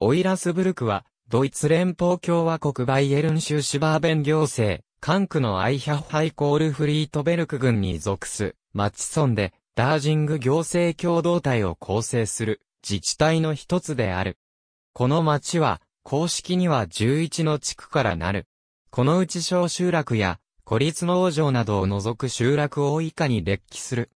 オイラスブルクは、ドイツ連邦共和国バイエルン州シュバーベン行政、関区のアイヒャッハイコールフリートベルク郡に属す、マチソンで、ダージング行政共同体を構成する、自治体の一つである。この町は、公式には11の地区からなる。このうち小集落や、孤立農場などを除く集落を以下に列記する。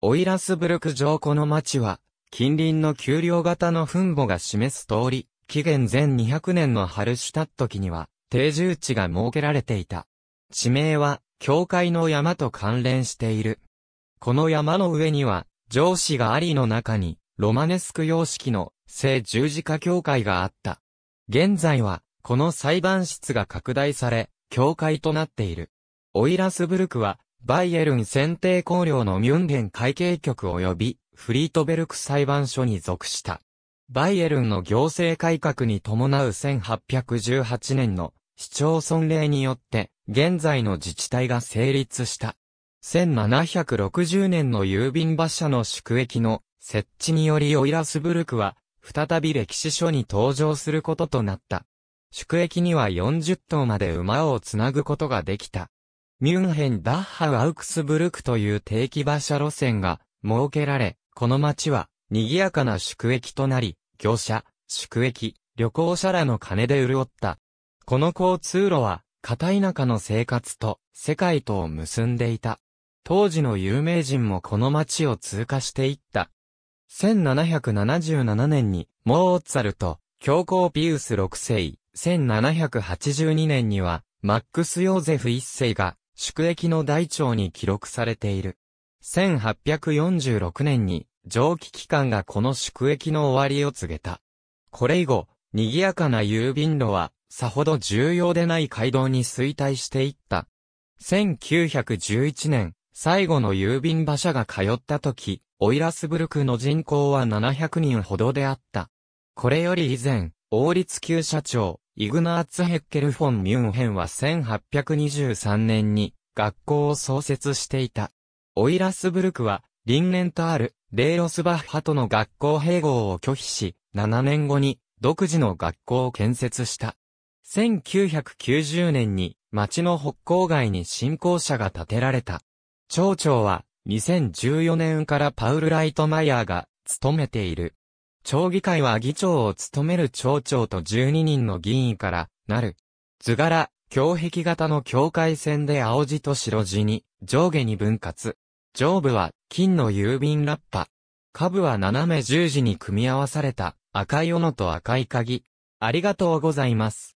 オイラスブルク上この町は、近隣の丘陵型の墳墓が示す通り、紀元前200年のハルシュタット期には、定住地が設けられていた。地名は、教会の山と関連している。この山の上には、上司がありの中に、ロマネスク様式の聖十字架教会があった。現在は、この裁判室が拡大され、教会となっている。オイラスブルクは、バイエルン選定公領のミュンゲン会計局及び、フリートベルク裁判所に属した。バイエルンの行政改革に伴う1818年の市町村令によって現在の自治体が成立した。1760年の郵便馬車の宿駅の設置によりオイラスブルクは再び歴史書に登場することとなった。宿駅には40頭まで馬をつなぐことができた。ミュンヘン・ダッハウ・アウクスブルクという定期馬車路線が設けられ、この町は、賑やかな宿駅となり、業者、宿駅、旅行者らの金で潤った。この交通路は、片田舎の生活と世界とを結んでいた。当時の有名人もこの街を通過していった。1777年にモーツァルト、教皇ピウス6世、1782年にはマックス・ヨーゼフ1世が宿駅の大腸に記録されている。1846年に蒸気機関がこの宿駅の終わりを告げた。これ以後、賑やかな郵便路は、さほど重要でない街道に衰退していった。1911年、最後の郵便馬車が通った時、オイラスブルクの人口は700人ほどであった。これより以前、王立旧社長、イグナーツ・ヘッケル・フォン・ミュンヘンは1823年に学校を創設していた。オイラスブルクは、輪連とある、レイロスバッハとの学校併合を拒否し、7年後に、独自の学校を建設した。1990年に、町の北郊外に新校舎が建てられた。町長は、2014年からパウル・ライトマイヤーが、務めている。町議会は議長を務める町長と12人の議員から、なる。図柄、胸壁型の境界線で青字と白地に、上下に分割。上部は金の郵便ラッパ。下部は斜め十字に組み合わされた赤い斧と赤い鍵。ありがとうございます。